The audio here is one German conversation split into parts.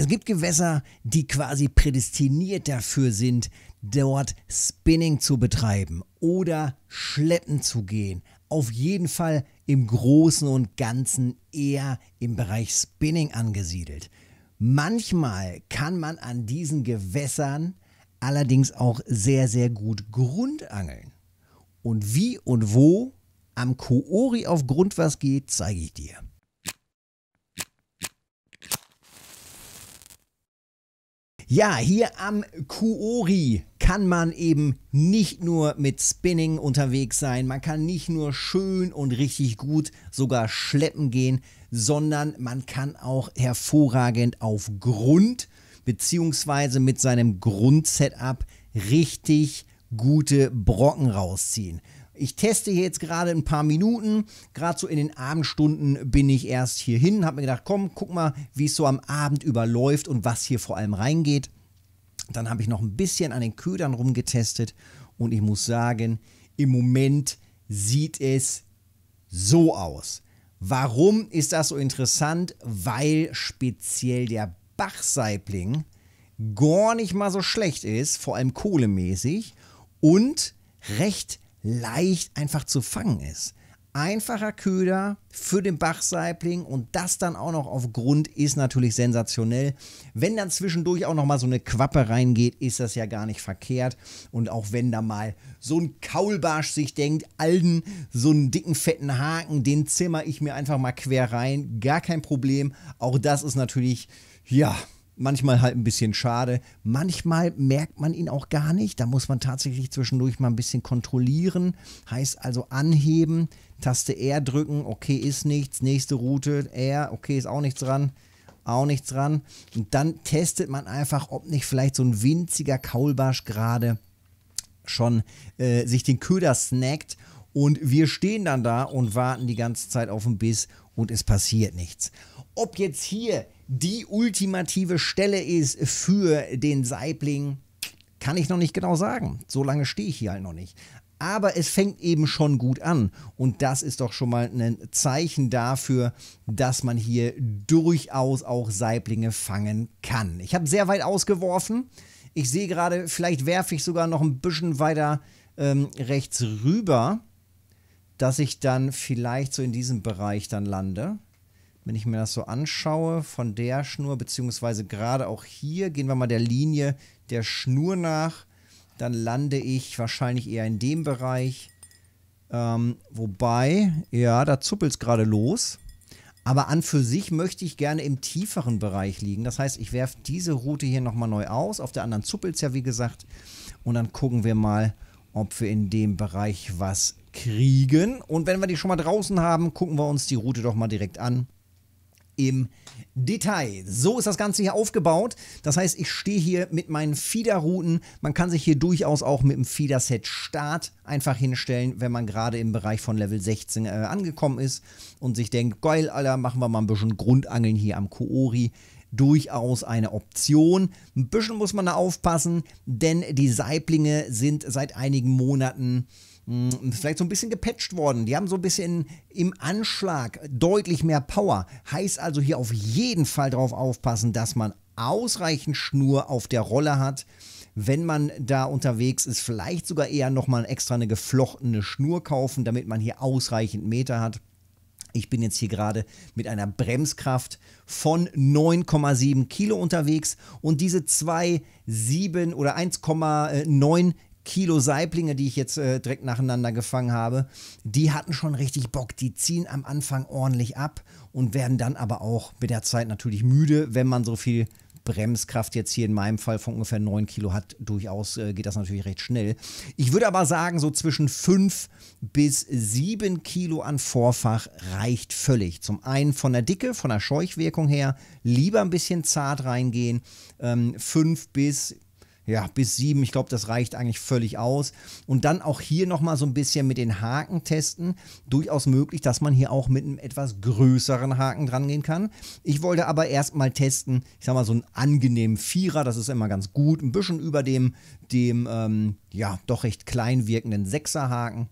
Es gibt Gewässer, die quasi prädestiniert dafür sind, dort Spinning zu betreiben oder schleppen zu gehen. Auf jeden Fall im Großen und Ganzen eher im Bereich Spinning angesiedelt. Manchmal kann man an diesen Gewässern allerdings auch sehr, sehr gut Grundangeln. Und wie und wo am Koori auf Grund was geht, zeige ich dir. Ja, hier am Kuori kann man eben nicht nur mit Spinning unterwegs sein, man kann nicht nur schön und richtig gut sogar schleppen gehen, sondern man kann auch hervorragend auf Grund beziehungsweise mit seinem Grundsetup richtig gute Brocken rausziehen. Ich teste hier jetzt gerade ein paar Minuten. Gerade so in den Abendstunden bin ich erst hier hin, habe mir gedacht, komm, guck mal, wie es so am Abend überläuft und was hier vor allem reingeht. Dann habe ich noch ein bisschen an den Ködern rumgetestet und ich muss sagen, im Moment sieht es so aus. Warum ist das so interessant? Weil speziell der Bachsaibling gar nicht mal so schlecht ist, vor allem kohlemäßig und recht leicht einfach zu fangen ist. Einfacher Köder für den Bachsaibling und das dann auch noch auf Grund ist natürlich sensationell. Wenn dann zwischendurch auch noch mal so eine Quappe reingeht, ist das ja gar nicht verkehrt. Und auch wenn da mal so ein Kaulbarsch sich denkt, Alden, so einen dicken fetten Haken, den zimmer ich mir einfach mal quer rein, gar kein Problem. Auch das ist natürlich, ja, manchmal halt ein bisschen schade. Manchmal merkt man ihn auch gar nicht. Da muss man tatsächlich zwischendurch mal ein bisschen kontrollieren. Heißt also anheben, Taste R drücken, okay, ist nichts. Nächste Route, R, okay, ist auch nichts dran. Auch nichts dran. Und dann testet man einfach, ob nicht vielleicht so ein winziger Kaulbarsch gerade schon äh, sich den Köder snackt und wir stehen dann da und warten die ganze Zeit auf den Biss und es passiert nichts. Ob jetzt hier die ultimative Stelle ist für den Saibling, kann ich noch nicht genau sagen. So lange stehe ich hier halt noch nicht. Aber es fängt eben schon gut an. Und das ist doch schon mal ein Zeichen dafür, dass man hier durchaus auch Saiblinge fangen kann. Ich habe sehr weit ausgeworfen. Ich sehe gerade, vielleicht werfe ich sogar noch ein bisschen weiter ähm, rechts rüber dass ich dann vielleicht so in diesem Bereich dann lande. Wenn ich mir das so anschaue, von der Schnur, beziehungsweise gerade auch hier, gehen wir mal der Linie der Schnur nach, dann lande ich wahrscheinlich eher in dem Bereich. Ähm, wobei, ja, da zuppelt es gerade los. Aber an für sich möchte ich gerne im tieferen Bereich liegen. Das heißt, ich werfe diese Route hier nochmal neu aus. Auf der anderen zuppelt es ja, wie gesagt. Und dann gucken wir mal, ob wir in dem Bereich was kriegen. Und wenn wir die schon mal draußen haben, gucken wir uns die Route doch mal direkt an im Detail. So ist das Ganze hier aufgebaut. Das heißt, ich stehe hier mit meinen Feeder-Routen. Man kann sich hier durchaus auch mit dem Feeder-Set Start einfach hinstellen, wenn man gerade im Bereich von Level 16 äh, angekommen ist und sich denkt, geil, Alter, machen wir mal ein bisschen Grundangeln hier am Koori. Durchaus eine Option. Ein bisschen muss man da aufpassen, denn die Saiblinge sind seit einigen Monaten mh, mm, vielleicht so ein bisschen gepatcht worden. Die haben so ein bisschen im Anschlag deutlich mehr Power. Heißt also hier auf jeden Fall darauf aufpassen, dass man ausreichend Schnur auf der Rolle hat. Wenn man da unterwegs ist, vielleicht sogar eher nochmal extra eine geflochtene Schnur kaufen, damit man hier ausreichend Meter hat. Ich bin jetzt hier gerade mit einer Bremskraft von 9,7 Kilo unterwegs und diese 2,7 oder 1,9 Kilo Saiblinge, die ich jetzt äh, direkt nacheinander gefangen habe, die hatten schon richtig Bock. Die ziehen am Anfang ordentlich ab und werden dann aber auch mit der Zeit natürlich müde, wenn man so viel Bremskraft jetzt hier in meinem Fall von ungefähr 9 Kilo hat, durchaus äh, geht das natürlich recht schnell. Ich würde aber sagen, so zwischen 5 bis 7 Kilo an Vorfach reicht völlig. Zum einen von der Dicke, von der Scheuchwirkung her, lieber ein bisschen zart reingehen. Ähm, 5 bis ja, bis sieben. Ich glaube, das reicht eigentlich völlig aus. Und dann auch hier nochmal so ein bisschen mit den Haken testen. Durchaus möglich, dass man hier auch mit einem etwas größeren Haken dran gehen kann. Ich wollte aber erstmal testen, ich sag mal, so einen angenehmen Vierer, das ist immer ganz gut. Ein bisschen über dem, dem ähm, ja, doch recht klein wirkenden Sechserhaken.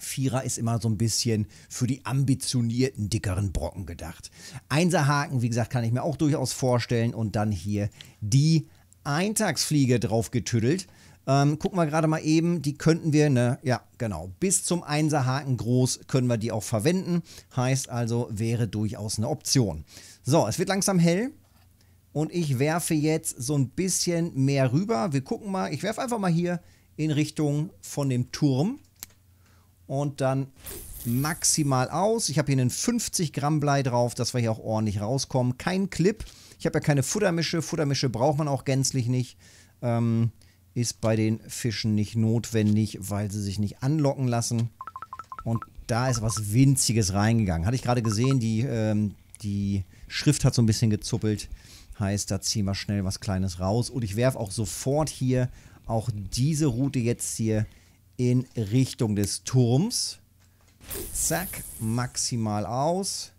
Vierer ist immer so ein bisschen für die ambitionierten, dickeren Brocken gedacht. Einserhaken, wie gesagt, kann ich mir auch durchaus vorstellen. Und dann hier die Eintagsfliege drauf getüdelt. Ähm, gucken wir gerade mal eben, die könnten wir, ne, ja, genau, bis zum Einserhaken groß können wir die auch verwenden. Heißt also, wäre durchaus eine Option. So, es wird langsam hell und ich werfe jetzt so ein bisschen mehr rüber. Wir gucken mal, ich werfe einfach mal hier in Richtung von dem Turm und dann maximal aus. Ich habe hier einen 50 Gramm Blei drauf, dass wir hier auch ordentlich rauskommen. Kein Clip. Ich habe ja keine Futtermische. Futtermische braucht man auch gänzlich nicht. Ähm, ist bei den Fischen nicht notwendig, weil sie sich nicht anlocken lassen. Und da ist was Winziges reingegangen. Hatte ich gerade gesehen, die, ähm, die Schrift hat so ein bisschen gezuppelt. Heißt, da ziehen wir schnell was Kleines raus. Und ich werfe auch sofort hier auch diese Route jetzt hier in Richtung des Turms. Zack, maximal aus.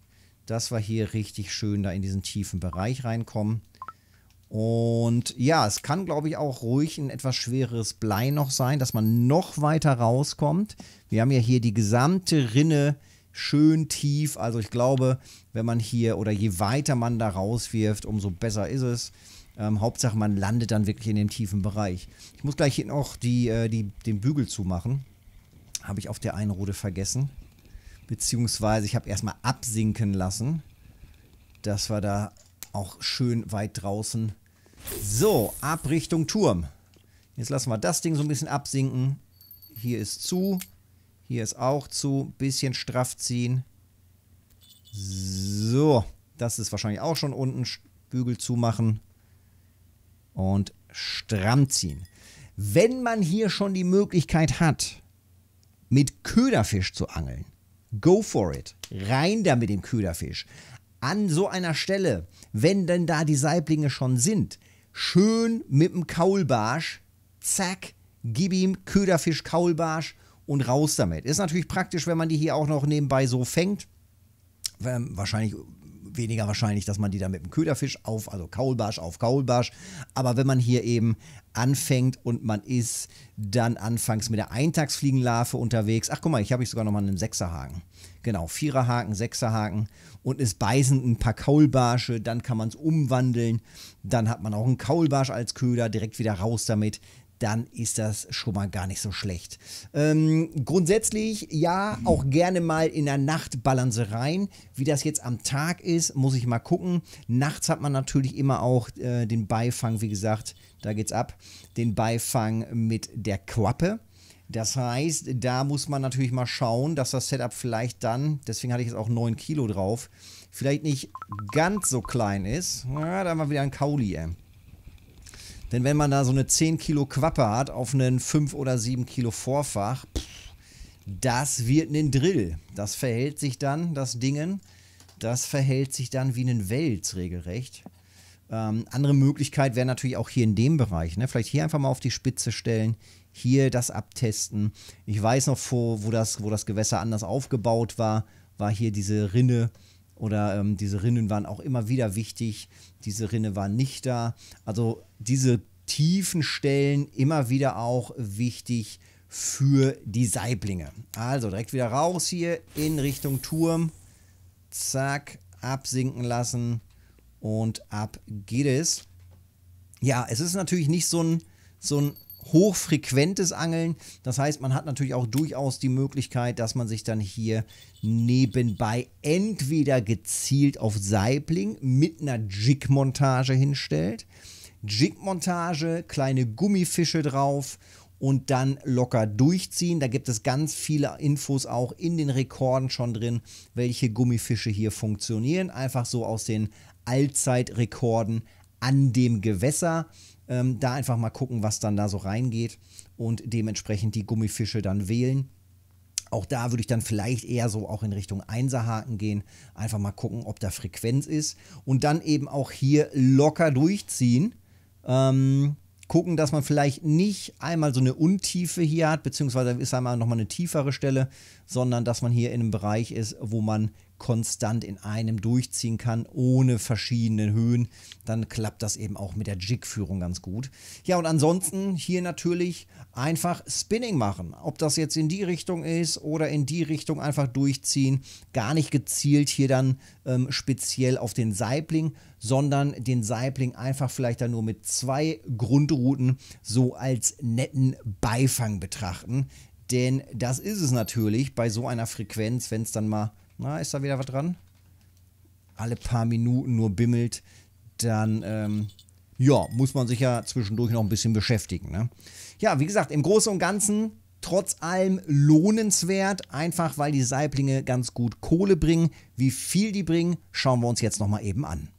Dass wir hier richtig schön da in diesen tiefen Bereich reinkommen. Und ja, es kann, glaube ich, auch ruhig ein etwas schwereres Blei noch sein, dass man noch weiter rauskommt. Wir haben ja hier die gesamte Rinne schön tief. Also ich glaube, wenn man hier oder je weiter man da rauswirft, umso besser ist es. Ähm, Hauptsache, man landet dann wirklich in dem tiefen Bereich. Ich muss gleich hier noch die, äh, die, den Bügel zumachen habe ich auf der Einrode vergessen. Beziehungsweise ich habe erstmal absinken lassen. Das war da auch schön weit draußen. So, ab Richtung Turm. Jetzt lassen wir das Ding so ein bisschen absinken. Hier ist zu. Hier ist auch zu. Bisschen straff ziehen. So, das ist wahrscheinlich auch schon unten. Bügel zumachen. Und stramm ziehen. Wenn man hier schon die Möglichkeit hat, mit Köderfisch zu angeln. Go for it. Rein da mit dem Köderfisch. An so einer Stelle, wenn denn da die Saiblinge schon sind, schön mit dem Kaulbarsch, zack, gib ihm Köderfisch, Kaulbarsch und raus damit. Ist natürlich praktisch, wenn man die hier auch noch nebenbei so fängt. Ähm, wahrscheinlich weniger wahrscheinlich, dass man die dann mit dem Köderfisch auf, also Kaulbarsch auf Kaulbarsch. Aber wenn man hier eben anfängt und man ist dann anfangs mit der Eintagsfliegenlarve unterwegs. Ach guck mal, ich habe ich sogar nochmal einen Sechserhaken. Genau, Viererhaken, Sechserhaken und es beißen ein paar Kaulbarsche, dann kann man es umwandeln, dann hat man auch einen Kaulbarsch als Köder, direkt wieder raus damit dann ist das schon mal gar nicht so schlecht. Ähm, grundsätzlich ja, auch gerne mal in der Nacht Balancereien. Wie das jetzt am Tag ist, muss ich mal gucken. Nachts hat man natürlich immer auch äh, den Beifang, wie gesagt, da geht's ab, den Beifang mit der Quappe. Das heißt, da muss man natürlich mal schauen, dass das Setup vielleicht dann, deswegen hatte ich jetzt auch 9 Kilo drauf, vielleicht nicht ganz so klein ist. Na, da haben wir wieder ein Kauli, ey. Denn wenn man da so eine 10 Kilo Quappe hat auf einen 5 oder 7 Kilo Vorfach, pff, das wird ein Drill. Das verhält sich dann, das Dingen, das verhält sich dann wie ein Wels regelrecht. Ähm, andere Möglichkeit wäre natürlich auch hier in dem Bereich. Ne? Vielleicht hier einfach mal auf die Spitze stellen, hier das abtesten. Ich weiß noch, wo, wo, das, wo das Gewässer anders aufgebaut war, war hier diese Rinne oder ähm, diese Rinnen waren auch immer wieder wichtig, diese Rinne war nicht da. Also diese tiefen Stellen immer wieder auch wichtig für die Saiblinge. Also direkt wieder raus hier in Richtung Turm. Zack, absinken lassen und ab geht es. Ja, es ist natürlich nicht so ein, so ein hochfrequentes Angeln. Das heißt, man hat natürlich auch durchaus die Möglichkeit, dass man sich dann hier nebenbei entweder gezielt auf Saibling mit einer Jig-Montage hinstellt. Jig-Montage, kleine Gummifische drauf und dann locker durchziehen. Da gibt es ganz viele Infos auch in den Rekorden schon drin, welche Gummifische hier funktionieren. Einfach so aus den Allzeitrekorden an dem Gewässer. Ähm, da einfach mal gucken, was dann da so reingeht und dementsprechend die Gummifische dann wählen. Auch da würde ich dann vielleicht eher so auch in Richtung Einserhaken gehen. Einfach mal gucken, ob da Frequenz ist. Und dann eben auch hier locker durchziehen. Ähm, gucken, dass man vielleicht nicht einmal so eine Untiefe hier hat, beziehungsweise ist einmal nochmal eine tiefere Stelle, sondern dass man hier in einem Bereich ist, wo man konstant in einem durchziehen kann, ohne verschiedene Höhen, dann klappt das eben auch mit der Jig-Führung ganz gut. Ja, und ansonsten hier natürlich einfach Spinning machen. Ob das jetzt in die Richtung ist oder in die Richtung einfach durchziehen. Gar nicht gezielt hier dann ähm, speziell auf den Saibling, sondern den Saibling einfach vielleicht dann nur mit zwei Grundrouten so als netten Beifang betrachten. Denn das ist es natürlich bei so einer Frequenz, wenn es dann mal na, ist da wieder was dran? Alle paar Minuten nur bimmelt, dann ähm, ja, muss man sich ja zwischendurch noch ein bisschen beschäftigen. Ne? Ja, wie gesagt, im Großen und Ganzen trotz allem lohnenswert, einfach weil die Saiblinge ganz gut Kohle bringen. Wie viel die bringen, schauen wir uns jetzt nochmal eben an.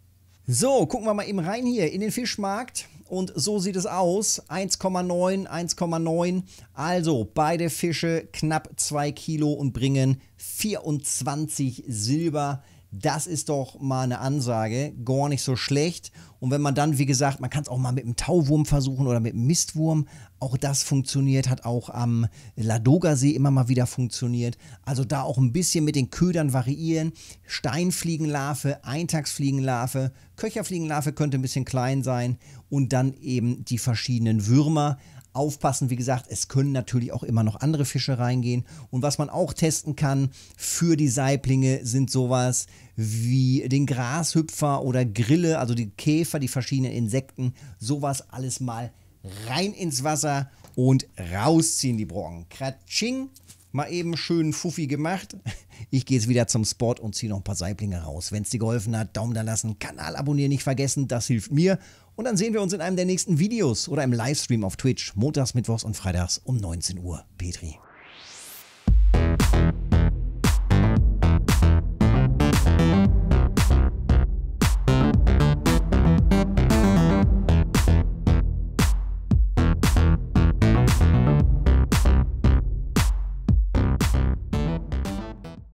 So, gucken wir mal eben rein hier in den Fischmarkt. Und so sieht es aus. 1,9, 1,9. Also beide Fische knapp 2 Kilo und bringen 24 Silber das ist doch mal eine Ansage, gar nicht so schlecht. Und wenn man dann, wie gesagt, man kann es auch mal mit einem Tauwurm versuchen oder mit einem Mistwurm, auch das funktioniert, hat auch am Ladoga-See immer mal wieder funktioniert. Also da auch ein bisschen mit den Ködern variieren. Steinfliegenlarve, Eintagsfliegenlarve, Köcherfliegenlarve könnte ein bisschen klein sein und dann eben die verschiedenen Würmer. Aufpassen, wie gesagt, es können natürlich auch immer noch andere Fische reingehen. Und was man auch testen kann für die Saiblinge sind sowas wie den Grashüpfer oder Grille, also die Käfer, die verschiedenen Insekten, sowas alles mal rein ins Wasser und rausziehen die Brocken. Kratsching, mal eben schön Fuffi gemacht. Ich gehe jetzt wieder zum Sport und ziehe noch ein paar Saiblinge raus. Wenn es dir geholfen hat, Daumen da lassen, Kanal abonnieren nicht vergessen, das hilft mir und dann sehen wir uns in einem der nächsten Videos oder im Livestream auf Twitch, montags, mittwochs und freitags um 19 Uhr. Petri.